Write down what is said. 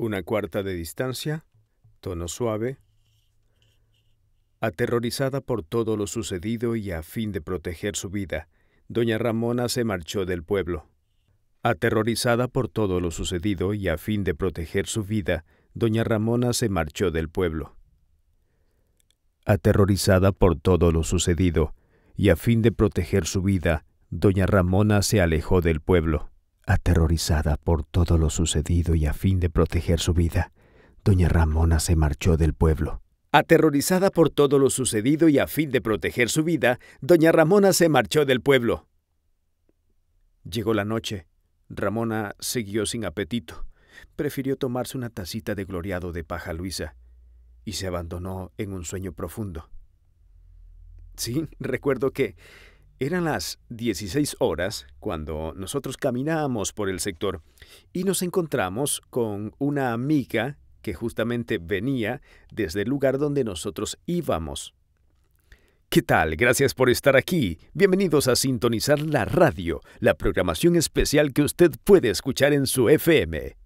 una cuarta de distancia, tono suave, aterrorizada por todo lo sucedido y a fin de proteger su vida, doña Ramona se marchó del pueblo. Aterrorizada por todo lo sucedido y a fin de proteger su vida, doña Ramona se marchó del pueblo. Aterrorizada por todo lo sucedido y a fin de proteger su vida, doña Ramona se alejó del pueblo. Aterrorizada por todo lo sucedido y a fin de proteger su vida, doña Ramona se marchó del pueblo. Aterrorizada por todo lo sucedido y a fin de proteger su vida, doña Ramona se marchó del pueblo. Llegó la noche. Ramona siguió sin apetito. Prefirió tomarse una tacita de gloriado de paja Luisa y se abandonó en un sueño profundo. Sí, recuerdo que eran las 16 horas cuando nosotros caminábamos por el sector y nos encontramos con una amiga que justamente venía desde el lugar donde nosotros íbamos. ¿Qué tal? Gracias por estar aquí. Bienvenidos a Sintonizar la Radio, la programación especial que usted puede escuchar en su FM.